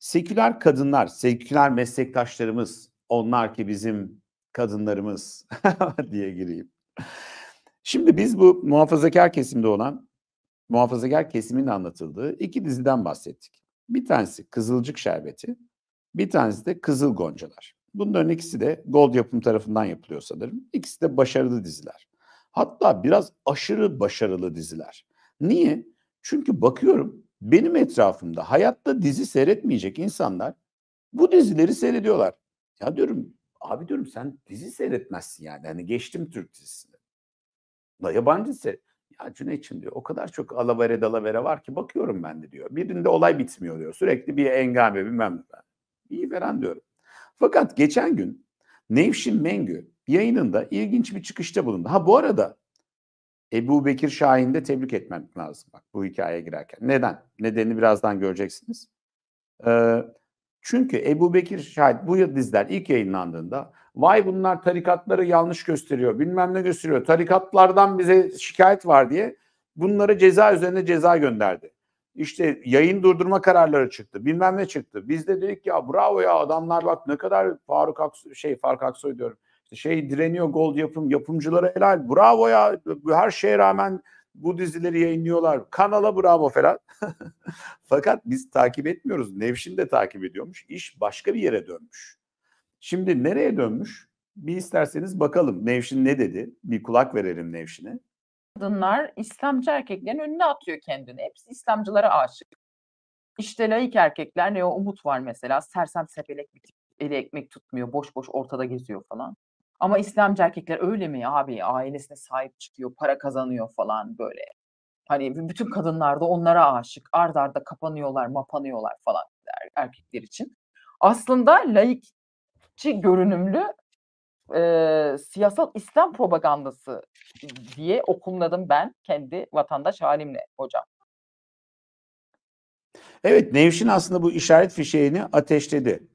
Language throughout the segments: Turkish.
Seküler kadınlar, seküler meslektaşlarımız, onlar ki bizim kadınlarımız diye gireyim. Şimdi biz bu muhafazakar kesimde olan, muhafazakar kesimin anlatıldığı iki diziden bahsettik. Bir tanesi Kızılcık Şerbeti, bir tanesi de Kızıl Goncalar. Bunların ikisi de Gold yapım tarafından yapılıyor sanırım. İkisi de başarılı diziler. Hatta biraz aşırı başarılı diziler. Niye? Çünkü bakıyorum benim etrafımda hayatta dizi seyretmeyecek insanlar bu dizileri seyrediyorlar. Ya diyorum abi diyorum sen dizi seyretmezsin yani. Hani geçtim Türk dizisini. Da yabancı seyret. Ya Cüneyt'im diyor o kadar çok alavere dalavere var ki bakıyorum ben de diyor. Birinde olay bitmiyor diyor. Sürekli bir engame bilmem ne. İyi veren diyorum. Fakat geçen gün Nevşin Mengü yayınında ilginç bir çıkışta bulundu. Ha bu arada Ebu Bekir Şahin'i de tebrik etmem lazım bak bu hikayeye girerken. Neden? Nedenini birazdan göreceksiniz. Ee, çünkü Ebu Bekir Şahin bu dizler ilk yayınlandığında vay bunlar tarikatları yanlış gösteriyor bilmem ne gösteriyor tarikatlardan bize şikayet var diye bunları ceza üzerine ceza gönderdi. İşte yayın durdurma kararları çıktı bilmem ne çıktı. Biz de dedik ya bravo ya adamlar bak ne kadar Faruk Aksoy şey Faruk Aksoy diyorum şey direniyor gold yapım yapımcılara helal. Bravo ya her şeye rağmen bu dizileri yayınlıyorlar. Kanala bravo falan. Fakat biz takip etmiyoruz. Nevşin de takip ediyormuş. İş başka bir yere dönmüş. Şimdi nereye dönmüş? Bir isterseniz bakalım Nevşin ne dedi? Bir kulak verelim Nevşin'e. Kadınlar İslamcı erkeklerin önüne atıyor kendini. Hepsi İslamcılara aşık. İşte laik erkekler ne o umut var mesela. Sersem sepelek bir tip eli ekmek tutmuyor. Boş boş ortada geziyor falan. Ama İslamcı erkekler öyle mi abi? Ailesine sahip çıkıyor, para kazanıyor falan böyle. Hani bütün kadınlar da onlara aşık. Ard arda kapanıyorlar, mapanıyorlar falan erkekler için. Aslında laikçi görünümlü e, siyasal İslam propagandası diye okumladım ben kendi vatandaş halimle hocam. Evet Nevşin aslında bu işaret fişeğini ateşledi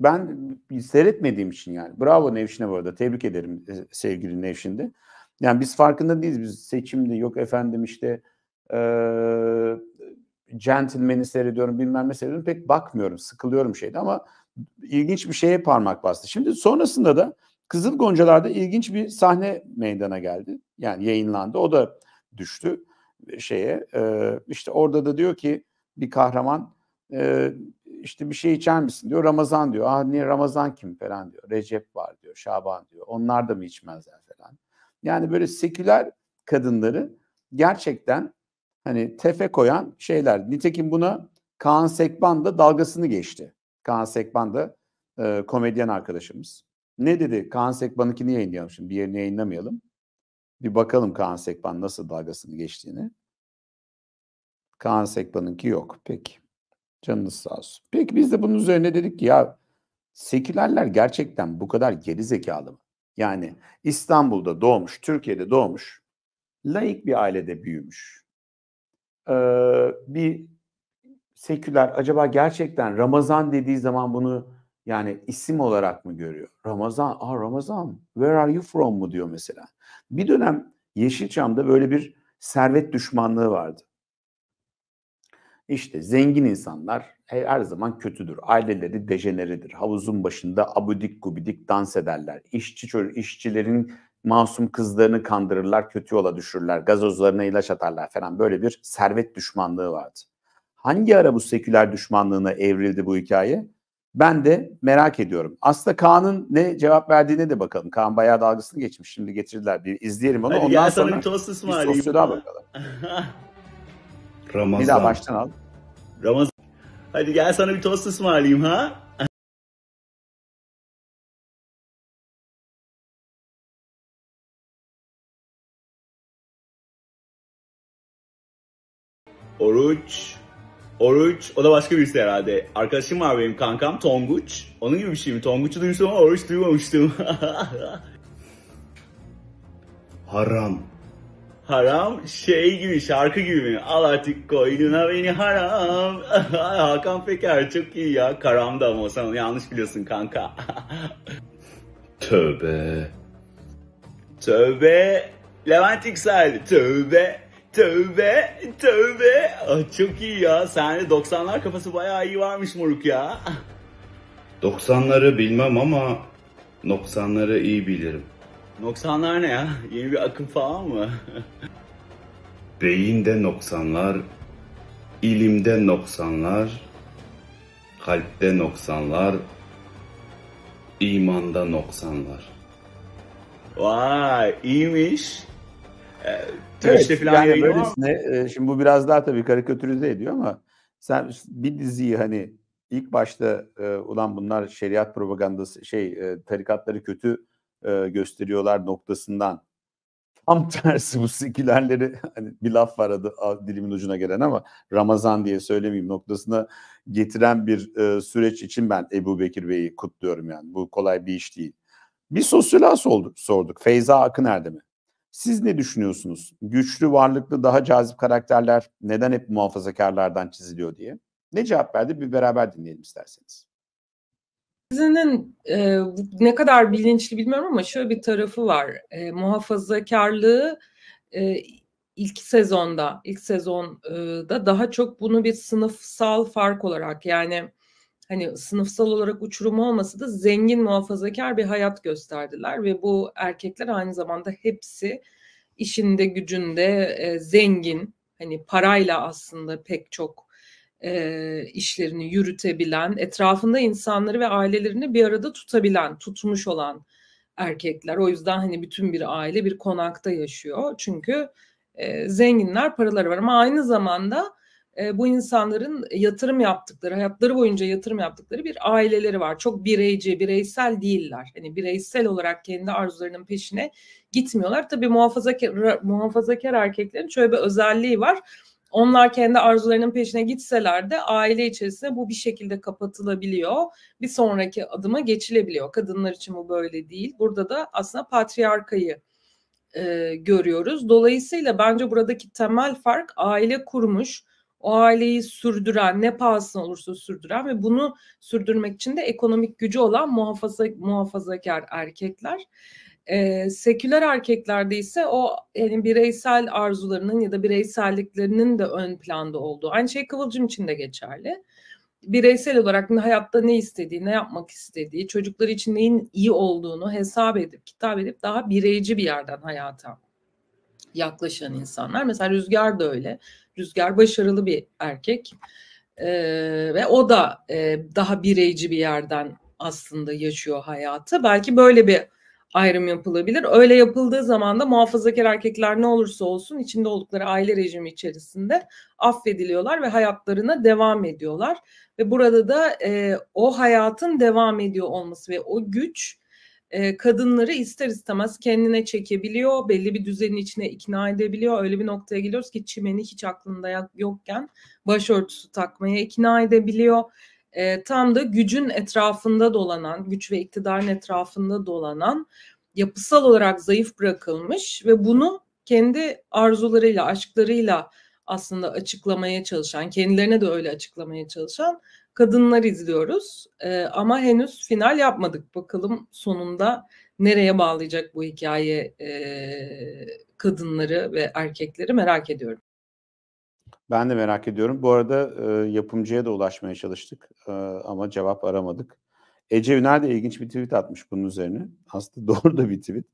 ben seyretmediğim için yani. Bravo Nevşin'e bu arada. Tebrik ederim e, sevgili Nevşin'de. Yani biz farkında değiliz. Biz seçimde yok efendim işte ee, Gentleman'i seyrediyorum bilmem ne seyrediyorum. Pek bakmıyorum. Sıkılıyorum şeyde ama ilginç bir şeye parmak bastı. Şimdi sonrasında da Kızıl Goncalar'da ilginç bir sahne meydana geldi. Yani yayınlandı. O da düştü şeye. Ee, işte orada da diyor ki bir kahraman e, işte bir şey içer misin diyor. Ramazan diyor. Ah niye Ramazan kim falan diyor. Recep var diyor. Şaban diyor. Onlar da mı içmezler falan. Yani böyle seküler kadınları gerçekten hani tefe koyan şeyler. Nitekim buna Kaan Sekban da dalgasını geçti. Kaan Sekban da e, komedyen arkadaşımız. Ne dedi? Kaan Sekban'ınkini yayınlayalım şimdi. Bir yerini yayınlamayalım. Bir bakalım Kaan Sekban nasıl dalgasını geçtiğini. Kaan Sekban'ınki yok. Peki. Canınız sağ olsun. Peki biz de bunun üzerine dedik ki ya sekülerler gerçekten bu kadar geri zekalı mı? Yani İstanbul'da doğmuş, Türkiye'de doğmuş, laik bir ailede büyümüş. Ee, bir seküler acaba gerçekten Ramazan dediği zaman bunu yani isim olarak mı görüyor? Ramazan, ah Ramazan, where are you from mu diyor mesela. Bir dönem Yeşilçam'da böyle bir servet düşmanlığı vardı. İşte zengin insanlar her zaman kötüdür. Aileleri dejeneridir. Havuzun başında abudik gubidik dans ederler. İşçi işçilerin masum kızlarını kandırırlar, kötü yola düşürürler, gazozlarına ilaç atarlar falan böyle bir servet düşmanlığı vardı. Hangi ara bu seküler düşmanlığına evrildi bu hikaye? Ben de merak ediyorum. Aslında Kaan'ın ne cevap verdiğine de bakalım. Kaan bayağı dalgasını geçmiş. Şimdi getirdiler. Bir izleyelim onu. Hadi Ondan sonra bir, bir sosyoloğa bakalım. Ramazan. Bir daha baştan al. Ramazan. Hadi gel sana bir tost ısmarlayayım ha. Oruç. Oruç. O da başka birisi herhalde. Arkadaşım var benim kankam Tonguç. Onun gibi bir şey mi? Tonguç'u duymuştum ama oruç duymamıştım. Haram. Haram şey gibi şarkı gibi mi? Al artık koynuna beni haram. Hakan Peker çok iyi ya. Karamda ama sen onu yanlış biliyorsun kanka. Tövbe. Tövbe. Levent Yüksel. Tövbe. Tövbe. Tövbe. Ah, çok iyi ya. Sende 90'lar kafası bayağı iyi varmış moruk ya. 90'ları bilmem ama 90'ları iyi bilirim. Noksanlar ne ya? Yeni bir akım falan mı? Beyinde noksanlar, ilimde noksanlar, kalpte noksanlar, imanda noksanlar. Vay iyiymiş. Ee, evet, falan yani böylesine, e, şimdi bu biraz daha tabii karikatürize ediyor ama sen bir diziyi hani ilk başta e, ulan bunlar şeriat propagandası şey e, tarikatları kötü gösteriyorlar noktasından. Tam tersi bu sekülerleri hani bir laf var adı, dilimin ucuna gelen ama Ramazan diye söylemeyeyim noktasına getiren bir e, süreç için ben Ebu Bekir Bey'i kutluyorum yani. Bu kolay bir iş değil. Bir sosyoloğa sorduk, sorduk. Feyza Akın Erdem'e. Siz ne düşünüyorsunuz? Güçlü, varlıklı, daha cazip karakterler neden hep muhafazakarlardan çiziliyor diye? Ne cevap verdi bir beraber dinleyelim isterseniz. Batılı'nın e, ne kadar bilinçli bilmiyorum ama şöyle bir tarafı var. E, muhafazakarlığı e, ilk sezonda, ilk sezonda e, daha çok bunu bir sınıfsal fark olarak yani hani sınıfsal olarak uçurum olması da zengin muhafazakar bir hayat gösterdiler ve bu erkekler aynı zamanda hepsi işinde gücünde e, zengin hani parayla aslında pek çok e, işlerini yürütebilen, etrafında insanları ve ailelerini bir arada tutabilen, tutmuş olan erkekler. O yüzden hani bütün bir aile bir konakta yaşıyor. Çünkü e, zenginler paraları var ama aynı zamanda e, bu insanların yatırım yaptıkları, hayatları boyunca yatırım yaptıkları bir aileleri var. Çok bireyci, bireysel değiller. Hani bireysel olarak kendi arzularının peşine gitmiyorlar. Tabii muhafazakar, muhafazakar erkeklerin şöyle bir özelliği var onlar kendi arzularının peşine gitseler de aile içerisinde bu bir şekilde kapatılabiliyor. Bir sonraki adıma geçilebiliyor. Kadınlar için bu böyle değil. Burada da aslında patriarkayı e, görüyoruz. Dolayısıyla bence buradaki temel fark aile kurmuş, o aileyi sürdüren, ne pahasına olursa sürdüren ve bunu sürdürmek için de ekonomik gücü olan muhafaza muhafazakar erkekler. E, seküler erkeklerde ise o yani bireysel arzularının ya da bireyselliklerinin de ön planda olduğu. Aynı şey kıvılcım için de geçerli. Bireysel olarak hayatta ne istediği, ne yapmak istediği, çocukları için neyin iyi olduğunu hesap edip, kitap edip daha bireyci bir yerden hayata yaklaşan insanlar. Mesela Rüzgar da öyle. Rüzgar başarılı bir erkek e, ve o da e, daha bireyci bir yerden aslında yaşıyor hayatı. Belki böyle bir ayrım yapılabilir. Öyle yapıldığı zaman da muhafazakar erkekler ne olursa olsun içinde oldukları aile rejimi içerisinde affediliyorlar ve hayatlarına devam ediyorlar. Ve burada da e, o hayatın devam ediyor olması ve o güç e, kadınları ister istemez kendine çekebiliyor, belli bir düzenin içine ikna edebiliyor. Öyle bir noktaya geliyoruz ki çimeni hiç aklında yokken başörtüsü takmaya ikna edebiliyor e, tam da gücün etrafında dolanan, güç ve iktidarın etrafında dolanan yapısal olarak zayıf bırakılmış ve bunu kendi arzularıyla, aşklarıyla aslında açıklamaya çalışan, kendilerine de öyle açıklamaya çalışan kadınlar izliyoruz. E, ama henüz final yapmadık. Bakalım sonunda nereye bağlayacak bu hikaye e, kadınları ve erkekleri merak ediyorum. Ben de merak ediyorum. Bu arada e, yapımcıya da ulaşmaya çalıştık e, ama cevap aramadık. Ece Üner de ilginç bir tweet atmış bunun üzerine. Aslında doğru da bir tweet.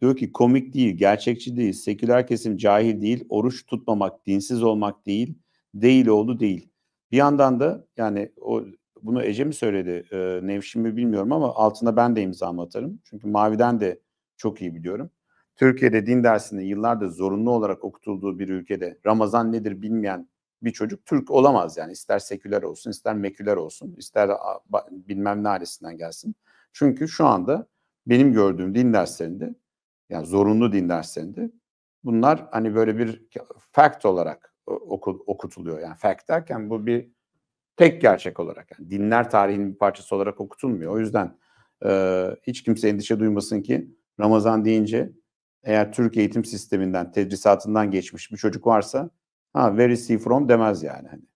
Diyor ki komik değil, gerçekçi değil, seküler kesim cahil değil, oruç tutmamak, dinsiz olmak değil, değil oğlu değil. Bir yandan da yani o bunu Ece mi söyledi, e, Nevşin mi bilmiyorum ama altına ben de imzamı atarım. Çünkü Mavi'den de çok iyi biliyorum. Türkiye'de din dersinde yıllardır zorunlu olarak okutulduğu bir ülkede Ramazan nedir bilmeyen bir çocuk Türk olamaz yani ister seküler olsun ister meküler olsun ister bilmem ne ailesinden gelsin. Çünkü şu anda benim gördüğüm din derslerinde yani zorunlu din derslerinde bunlar hani böyle bir fact olarak oku, okutuluyor. Yani fact derken bu bir tek gerçek olarak yani dinler tarihinin bir parçası olarak okutulmuyor. O yüzden e, hiç kimse endişe duymasın ki Ramazan deyince eğer Türk eğitim sisteminden, tedrisatından geçmiş bir çocuk varsa ha where is he from demez yani. Hani